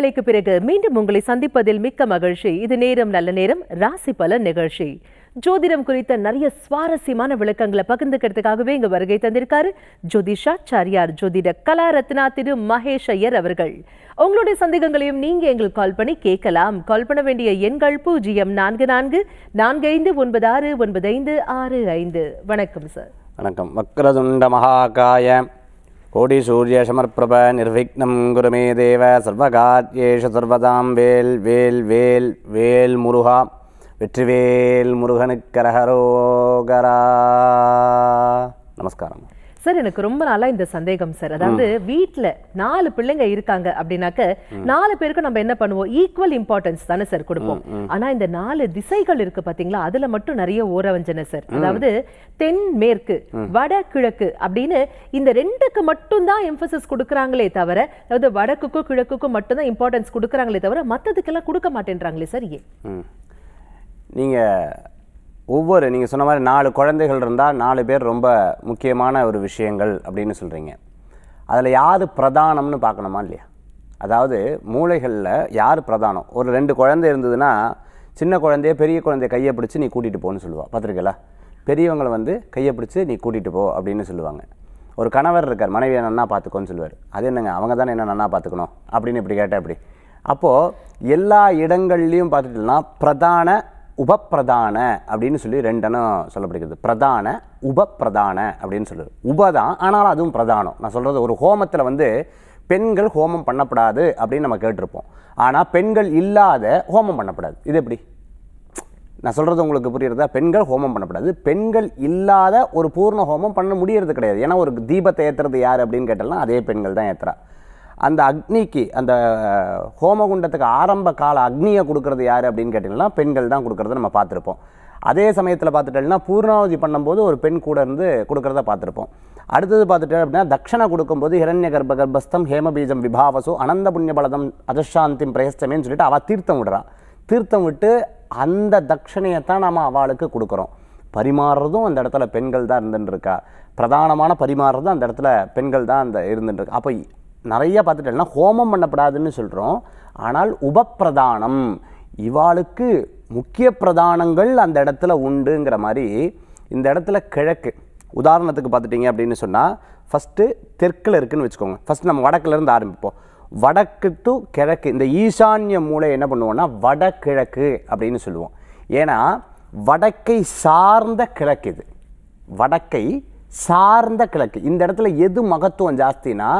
இடைவேளைக்கு பிறகு மீண்டும் உங்களை சந்திப்பதில் மிக்க மகிழ்ச்சி இது நேரம் நல்ல நேரம் ராசி பல நிகழ்ச்சி ஜோதிடம் குறித்த நிறைய சுவாரஸ்யமான விளக்கங்களை பகிர்ந்துக்கிறதுக்காகவே இங்க வருகை தந்திருக்காரு ஜோதிஷாச்சாரியார் ஜோதிட கலா ரத்னா திரு மகேஷ் ஐயர் அவர்கள் உங்களுடைய சந்தேகங்களையும் நீங்க எங்களுக்கு கால் பண்ணி கேட்கலாம் கால் பண்ண வேண்டிய எண்கள் பூஜ்ஜியம் நான்கு நான்கு நான்கு ஐந்து ஒன்பது ஆறு ஒன்பது ஐந்து ஆறு ஐந்து வணக்கம் சார் வணக்கம் வக்ரதுண்ட மகாகாயம் கோடி சூரிய கோடிசூரியசமர்ப்பிரப நிர்விக்னம் குருமே தேவ சர்வகாத்யேஷ சர்வதாம் வேல் வேல் வேல் வேல் முருகா வெற்றிவேல் முருகனுக்கரகரோகரா நமஸ்காரம் சார் எனக்கு ரொம்ப நாளா இந்த சந்தேகம் சார் அதாவது வீட்டில் நாலு பிள்ளைங்க இருக்காங்க அப்படின்னாக்க நாலு பேருக்கு நம்ம என்ன பண்ணுவோம் ஈக்குவல் இம்பார்ட்டன்ஸ் தானே சார் கொடுப்போம் ஆனா இந்த நாலு திசைகள் இருக்கு பாத்தீங்களா அதுல மட்டும் நிறைய ஓரவஞ்சன சார் அதாவது தென் மேற்கு வட கிழக்கு அப்படின்னு இந்த ரெண்டுக்கு மட்டும்தான் எம்பசஸ் கொடுக்குறாங்களே தவிர அதாவது வடக்குக்கும் கிழக்குக்கும் மட்டும்தான் இம்பார்ட்டன்ஸ் கொடுக்குறாங்களே தவிர மற்றதுக்கெல்லாம் கொடுக்க மாட்டேன்றாங்களே சார் ஏன் நீங்கள் ஒவ்வொரு நீங்கள் சொன்ன மாதிரி நாலு குழந்தைகள் இருந்தால் நாலு பேர் ரொம்ப முக்கியமான ஒரு விஷயங்கள் அப்படின்னு சொல்கிறீங்க அதில் யார் பிரதானம்னு பார்க்கணுமா இல்லையா அதாவது மூளைகளில் யார் பிரதானம் ஒரு ரெண்டு குழந்தை இருந்ததுன்னா சின்ன குழந்தைய பெரிய குழந்தைய கையை பிடிச்சி நீ கூட்டிகிட்டு போன்னு சொல்லுவாள் பார்த்துருக்கல பெரியவங்களை வந்து கையை பிடிச்சி நீ கூட்டிகிட்டு போ அப்படின்னு சொல்லுவாங்க ஒரு கணவர் இருக்கார் மனைவியை நன்னா பார்த்துக்கோன்னு சொல்லுவார் அது என்னங்க அவங்க தானே என்ன நன்னா பார்த்துக்கணும் அப்படின்னு இப்படி கேட்டால் இப்படி அப்போது எல்லா இடங்கள்லையும் பார்த்துட்டுனா பிரதான உபப்பிரதான அப்படின்னு சொல்லி ரெண்டனும் சொல்லப்படுகிறது பிரதான உபப்பிரதான அப்படின்னு சொல்லுது உப தான் ஆனாலும் அதுவும் பிரதானம் நான் சொல்கிறது ஒரு ஹோமத்தில் வந்து பெண்கள் ஹோமம் பண்ணப்படாது அப்படின்னு நம்ம கேட்டிருப்போம் ஆனால் பெண்கள் இல்லாத ஹோமம் பண்ணப்படாது இது எப்படி நான் சொல்கிறது உங்களுக்கு புரியுறதா பெண்கள் ஹோமம் பண்ணப்படாது பெண்கள் இல்லாத ஒரு பூர்ண ஹோமம் பண்ண முடியறது கிடையாது ஏன்னா ஒரு தீபத்தை ஏற்றுறது யார் அப்படின்னு கேட்டாலும் அதே பெண்கள் தான் ஏற்றுறா அந்த அக்னிக்கு அந்த ஹோமகுண்டத்துக்கு ஆரம்ப கால அக்னியை கொடுக்கறது யார் அப்படின்னு கேட்டிங்கன்னா பெண்கள் தான் கொடுக்கறத நம்ம பார்த்துருப்போம் அதே சமயத்தில் பார்த்துட்டோம்னா பூர்ணாவதி பண்ணும்போது ஒரு பெண் கூட இருந்து கொடுக்குறத பார்த்துருப்போம் அடுத்தது பார்த்துட்டு அப்படின்னா தட்சணை கொடுக்கும்போது ஹிரண்ய கர்ப்ப கர்ப்பஸ்தம் ஹேமபீஜம் விபாவசு அனந்த புண்ணிய பலதம் அதசாந்திம் பிரயஸ்தமேன்னு சொல்லிட்டு அவள் தீர்த்தம் விடுறான் தீர்த்தம் விட்டு அந்த தான் நாம் அவளுக்கு கொடுக்குறோம் பரிமாறுறதும் அந்த இடத்துல பெண்கள் தான் இருந்துட்டுருக்கா பிரதானமான பரிமாறுறதும் அந்த இடத்துல பெண்கள் தான் அந்த இருந்துட்டுருக்கா அப்போ நிறைய பார்த்துட்டோம்னா ஹோமம் பண்ணப்படாதுன்னு சொல்கிறோம் ஆனால் உபப்பிரதானம் இவாளுக்கு முக்கிய பிரதானங்கள் அந்த இடத்துல உண்டுங்கிற மாதிரி இந்த இடத்துல கிழக்கு உதாரணத்துக்கு பார்த்துட்டிங்க அப்படின்னு சொன்னால் ஃபஸ்ட்டு தெற்கில் இருக்குதுன்னு வச்சுக்கோங்க ஃபஸ்ட் நம்ம வடக்குலேருந்து ஆரம்பிப்போம் வடக்கு டு கிழக்கு இந்த ஈசான்ய மூளை என்ன பண்ணுவோம்னா வடகிழக்கு அப்படின்னு சொல்லுவோம் ஏன்னா வடக்கை சார்ந்த கிழக்கு இது வடக்கை சார்ந்த கிழக்கு இந்த இடத்துல எது மகத்துவம் ஜாஸ்தினா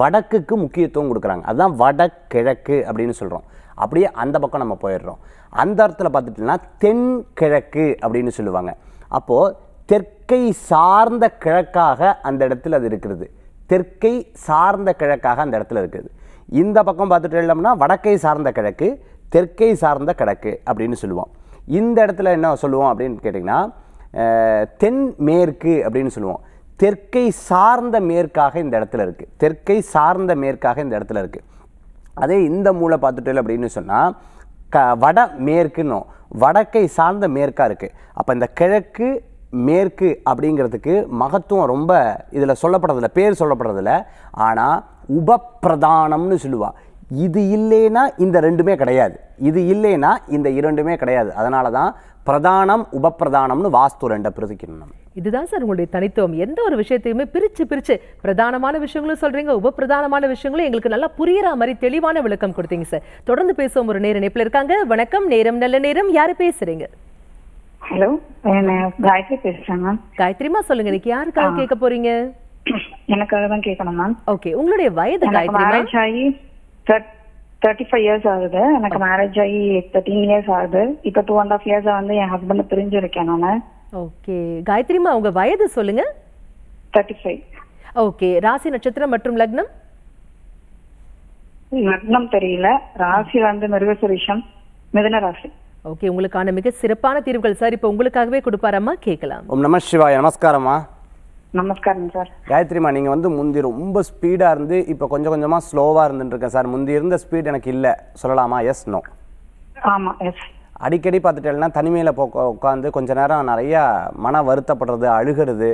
வடக்குக்கு முக்கியத்துவம் கொடுக்குறாங்க அதுதான் வடகிழக்கு அப்படின்னு சொல்கிறோம் அப்படியே அந்த பக்கம் நம்ம போயிடுறோம் அந்த இடத்துல பார்த்துட்டோம்னா தென்கிழக்கு அப்படின்னு சொல்லுவாங்க அப்போது தெற்கை சார்ந்த கிழக்காக அந்த இடத்துல அது இருக்கிறது தெற்கை சார்ந்த கிழக்காக அந்த இடத்துல இருக்குது இந்த பக்கம் பார்த்துட்டு இல்லோம்னா வடக்கை சார்ந்த கிழக்கு தெற்கை சார்ந்த கிழக்கு அப்படின்னு சொல்லுவோம் இந்த இடத்துல என்ன சொல்லுவோம் அப்படின்னு கேட்டிங்கன்னா தென் மேற்கு அப்படின்னு சொல்லுவோம் தெற்கை சார்ந்த மேற்காக இந்த இடத்துல இருக்குது தெற்கை சார்ந்த மேற்காக இந்த இடத்துல இருக்குது அதே இந்த மூளை பார்த்துட்டோம் அப்படின்னு சொன்னால் க வட மேற்குன்னும் வடக்கை சார்ந்த மேற்காக இருக்குது அப்போ இந்த கிழக்கு மேற்கு அப்படிங்கிறதுக்கு மகத்துவம் ரொம்ப இதில் சொல்லப்படுறதில்ல பேர் சொல்லப்படுறதில்ல ஆனால் உபப்பிரதானம்னு சொல்லுவாள் இது இல்லைன்னா இந்த ரெண்டுமே கிடையாது இது இல்லைன்னா இந்த இரண்டுமே கிடையாது அதனால தான் பிரதானம் உபப்பிரதானம்னு வாஸ்து ரெண்டை பிரிக்கணும் இதுதான் சார் உங்களுடைய தனித்துவம் எந்த ஒரு விஷயத்தையுமே பிரித்து பிரித்து பிரதானமான விஷயங்களும் சொல்கிறீங்க உப பிரதானமான விஷயங்களும் எங்களுக்கு நல்லா புரியிற மாதிரி தெளிவான விளக்கம் கொடுத்தீங்க சார் தொடர்ந்து பேசுவோம் ஒரு நேர இணைப்பில் இருக்காங்க வணக்கம் நேரம் நல்ல நேரம் யார் பேசுகிறீங்க ஹலோ காயத்ரி பேசுறேன் மேம் காயத்ரிமா சொல்லுங்க எனக்கு யாருக்காக கேட்க போறீங்க எனக்காக தான் கேட்கணும் மேம் ஓகே உங்களுடைய வயது காயத்ரி மேரேஜ் ஆகி தேர்ட்டி ஃபைவ் இயர்ஸ் ஆகுது எனக்கு மேரேஜ் ஆகி தேர்ட்டீன் இயர்ஸ் ஆகுது இப்போ டூ அண்ட் ஆஃப் இயர்ஸாக வந்து என் ஹஸ்பண்ட் இருக்கேன் நான் ஓகே காயத்ரிமா உங்க வயது சொல்லுங்க தேர்ட்டி ஃபைவ் ஓகே ராசி நட்சத்திரம் மற்றும் லக்னம் லக்னம் தெரியல ராசி வந்து மிருகசுரிஷம் மிதன ராசி ஓகே உங்களுக்கான மிக சிறப்பான தீர்வுகள் சார் இப்போ உங்களுக்காகவே கொடுப்பாரம்மா கேட்கலாம் ஓம் நம சிவாய நமஸ்காரம்மா நமஸ்காரம் சார் காயத்ரிமா நீங்கள் வந்து முந்தி ரொம்ப ஸ்பீடாக இருந்து இப்போ கொஞ்சம் கொஞ்சமாக ஸ்லோவாக இருந்துருக்கேன் சார் முந்தி இருந்த ஸ்பீட் எனக்கு இல்லை சொல்லலாமா எஸ் நோ ஆமாம் எஸ் அடிக்கடி பார்த்துட்டேன்னா தனிமையில் போ உட்காந்து கொஞ்ச நேரம் நிறையா மன வருத்தப்படுறது அழுகிறது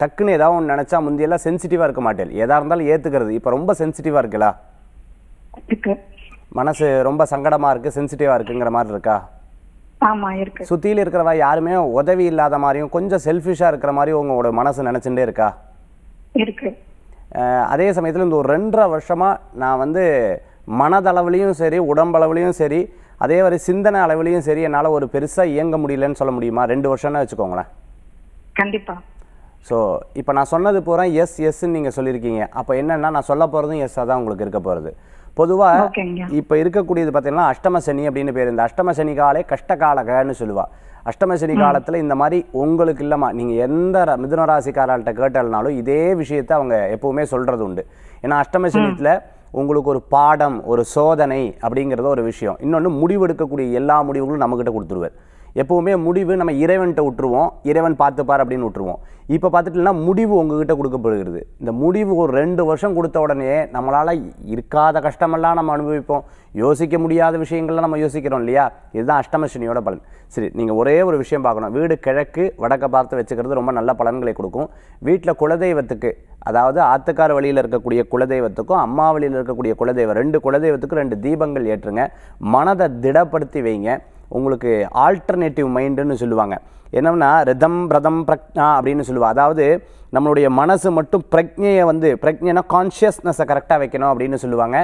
டக்குன்னு ஏதாவது ஒன்று நினச்சா முந்தியெல்லாம் சென்சிட்டிவாக இருக்க மாட்டேன் எதாக இருந்தாலும் ஏற்றுக்கிறது இப்போ ரொம்ப சென்சிட்டிவாக இருக்குல்ல மனசு ரொம்ப சங்கடமாக இருக்குது சென்சிட்டிவாக இருக்குங்கிற மாதிரி இருக்கா சுத்தில இருக்கிறவா யாருமே உதவி இல்லாத மாதிரியும் கொஞ்சம் செல்ஃபிஷா இருக்கிற மாதிரி உங்களோட மனசு நினைச்சுட்டே இருக்கா இருக்கு அதே சமயத்தில் இந்த ஒரு ரெண்டரை வருஷமா நான் வந்து மனதளவுலையும் சரி உடம்பளவுலையும் சரி அதே மாதிரி சிந்தனை அளவுலையும் சரி என்னால் ஒரு பெருசாக இயங்க முடியலன்னு சொல்ல முடியுமா ரெண்டு வருஷம்னா வச்சுக்கோங்களேன் கண்டிப்பாக ஸோ இப்போ நான் சொன்னது பூரா எஸ் எஸ்ன்னு நீங்கள் சொல்லியிருக்கீங்க அப்போ என்னென்னா நான் சொல்ல போகிறதும் எஸ்ஸாக தான் உங்களுக்கு இருக்க போகிறது பொதுவாக இப்போ இருக்கக்கூடியது பார்த்தீங்கன்னா அஷ்டம சனி அப்படின்னு பேர் இந்த அஷ்டம சனி காலே கஷ்ட காலகன்னு சொல்லுவா அஷ்டம சனி காலத்தில் இந்த மாதிரி உங்களுக்கு இல்லைம்மா நீங்கள் எந்த மிதுனராசிக்காரர்கிட்ட கேட்டாலும் இதே விஷயத்தை அவங்க எப்போவுமே சொல்கிறது உண்டு ஏன்னா அஷ்டம சனியில் உங்களுக்கு ஒரு பாடம் ஒரு சோதனை அப்படிங்கிறத ஒரு விஷயம் இன்னொன்று முடிவெடுக்கக்கூடிய எல்லா முடிவுகளும் நம்மக்கிட்ட கொடுத்துருவார் எப்போவுமே முடிவு நம்ம இறைவன்கிட்ட விட்டுருவோம் இறைவன் பார்த்துப்பார் அப்படின்னு விட்டுருவோம் இப்போ பார்த்துட்டுனா முடிவு உங்ககிட்ட கொடுக்கப்படுகிறது இந்த முடிவு ஒரு ரெண்டு வருஷம் கொடுத்த உடனே நம்மளால் இருக்காத கஷ்டமெல்லாம் நம்ம அனுபவிப்போம் யோசிக்க முடியாத விஷயங்கள்லாம் நம்ம யோசிக்கிறோம் இல்லையா இதுதான் அஷ்டமஷினியோட பலன் சரி நீங்கள் ஒரே ஒரு விஷயம் பார்க்கணும் வீடு கிழக்கு வடக்க பார்த்து வச்சுக்கிறது ரொம்ப நல்ல பலன்களை கொடுக்கும் வீட்டில் குலதெய்வத்துக்கு அதாவது ஆத்துக்கார வழியில் இருக்கக்கூடிய குலதெய்வத்துக்கும் அம்மா வழியில் இருக்கக்கூடிய குலதெய்வம் ரெண்டு குலதெய்வத்துக்கும் ரெண்டு தீபங்கள் ஏற்றுங்க மனதை திடப்படுத்தி வைங்க உங்களுக்கு ஆல்டர்னேட்டிவ் மைண்டுன்னு சொல்லுவாங்க என்னென்னா ரிதம் பிரதம் பிரக்னா அப்படின்னு சொல்லுவாள் அதாவது நம்மளுடைய மனசு மட்டும் பிரக்ஞையை வந்து பிரஜைனா கான்ஷியஸ்னஸை கரெக்டாக வைக்கணும் அப்படின்னு சொல்லுவாங்க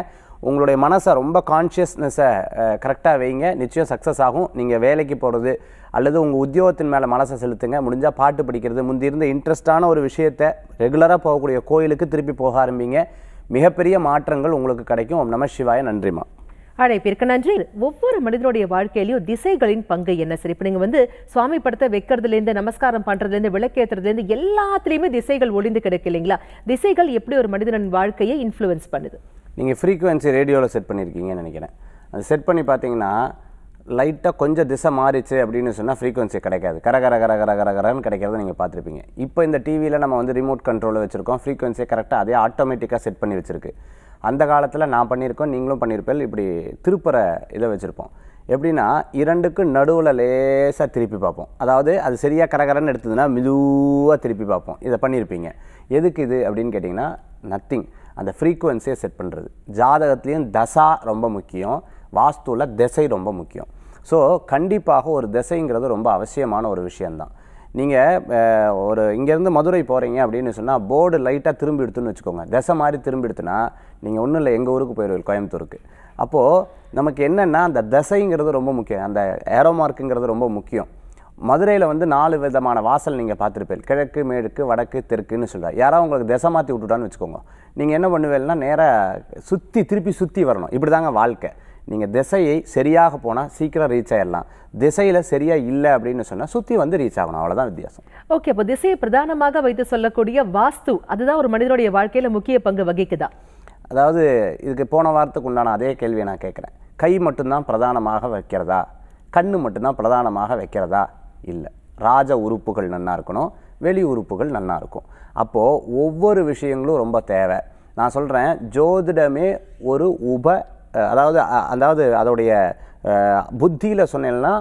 உங்களுடைய மனசை ரொம்ப கான்ஷியஸ்னஸை கரெக்டாக வைங்க நிச்சயம் சக்ஸஸ் ஆகும் நீங்கள் வேலைக்கு போகிறது அல்லது உங்கள் உத்தியோகத்தின் மேலே மனசை செலுத்துங்க முடிஞ்சால் பாட்டு படிக்கிறது முந்தி இருந்த இன்ட்ரெஸ்டான ஒரு விஷயத்தை ரெகுலராக போகக்கூடிய கோயிலுக்கு திருப்பி போக ஆரம்பிங்க மிகப்பெரிய மாற்றங்கள் உங்களுக்கு கிடைக்கும் நம சிவாய நன்றிமா அழைப்பிற்கு நன்றி ஒவ்வொரு மனிதனுடைய வாழ்க்கையிலையும் திசைகளின் பங்கு என்ன சரி இப்போ நீங்கள் வந்து சுவாமி படத்தை வைக்கிறதுலேருந்து நமஸ்காரம் பண்ணுறதுலேருந்து விளக்கேற்றுறதுலேருந்து எல்லாத்துலேயுமே திசைகள் ஒளிந்து கிடைக்கு இல்லைங்களா திசைகள் எப்படி ஒரு மனிதனின் வாழ்க்கையை இன்ஃப்ளூயன்ஸ் பண்ணுது நீங்கள் ஃப்ரீக்குவென்சி ரேடியோவில் செட் பண்ணியிருக்கீங்கன்னு நினைக்கிறேன் அது செட் பண்ணி பார்த்தீங்கன்னா லைட்டாக கொஞ்சம் திசை மாறிச்சு அப்படின்னு சொன்னால் ஃப்ரீக்குவன்சி கிடைக்காது கர கர கர கர கர கரன்னு கிடைக்கிறத நீங்கள் பார்த்துருப்பீங்க இப்போ இந்த டிவியில் நம்ம வந்து ரிமோட் கண்ட்ரோலில் வச்சுருக்கோம் ஃப்ரீக்குவன்சியை கரெக்டாக அதே ஆட்டோமேட்டிக்காக செட் பண்ணி வச்சுருக்கு அந்த காலத்தில் நான் பண்ணியிருக்கோம் நீங்களும் பண்ணியிருப்பேன் இப்படி திருப்புற இதை வச்சுருப்போம் எப்படின்னா இரண்டுக்கு நடுவில் லேசாக திருப்பி பார்ப்போம் அதாவது அது சரியாக கரகரன்னு எடுத்ததுன்னா மெதுவாக திருப்பி பார்ப்போம் இதை பண்ணியிருப்பீங்க எதுக்கு இது அப்படின்னு கேட்டிங்கன்னா நத்திங் அந்த ஃப்ரீக்குவென்சியை செட் பண்ணுறது ஜாதகத்துலேயும் தசா ரொம்ப முக்கியம் வாஸ்துவில் திசை ரொம்ப முக்கியம் ஸோ கண்டிப்பாக ஒரு திசைங்கிறது ரொம்ப அவசியமான ஒரு விஷயந்தான் நீங்கள் ஒரு இங்கேருந்து மதுரை போகிறீங்க அப்படின்னு சொன்னால் போர்டு லைட்டாக திரும்பி எடுத்துன்னு வச்சுக்கோங்க திசை மாதிரி திரும்பி எடுத்துனா நீங்கள் ஒன்றும் இல்லை எங்கள் ஊருக்கு போயிடுவீங்க கோயம்புத்தூருக்கு அப்போது நமக்கு என்னென்னா அந்த திசைங்கிறது ரொம்ப முக்கியம் அந்த ஏரோமார்க்குங்கிறது ரொம்ப முக்கியம் மதுரையில் வந்து நாலு விதமான வாசல் நீங்கள் பார்த்துருப்பீங்க கிழக்கு மேற்கு வடக்கு தெற்குன்னு சொல்கிறார் யாராவது உங்களுக்கு திசை மாற்றி விட்டுட்டான்னு வச்சுக்கோங்க நீங்கள் என்ன பண்ணுவேன்னா நேராக சுற்றி திருப்பி சுற்றி வரணும் இப்படி தாங்க வாழ்க்கை நீங்கள் திசையை சரியாக போனால் சீக்கிரம் ரீச் ஆகிடலாம் திசையில் சரியாக இல்லை அப்படின்னு சொன்னால் சுற்றி வந்து ரீச் ஆகணும் அவ்வளோதான் வித்தியாசம் ஓகே அப்போ திசையை பிரதானமாக வைத்து சொல்லக்கூடிய வாஸ்து அதுதான் ஒரு மனிதனுடைய வாழ்க்கையில் முக்கிய பங்கு வகிக்குதா அதாவது இதுக்கு போன வாரத்துக்கு உண்டான அதே கேள்வியை நான் கேட்குறேன் கை மட்டும்தான் பிரதானமாக வைக்கிறதா கண்ணு மட்டும்தான் பிரதானமாக வைக்கிறதா இல்லை ராஜ உறுப்புகள் நல்லா இருக்கணும் வெளி உறுப்புகள் நல்லா இருக்கும் அப்போது ஒவ்வொரு விஷயங்களும் ரொம்ப தேவை நான் சொல்கிறேன் ஜோதிடமே ஒரு உப அதாவது அதாவது அதோடைய புத்தியில் சொன்னேன்னா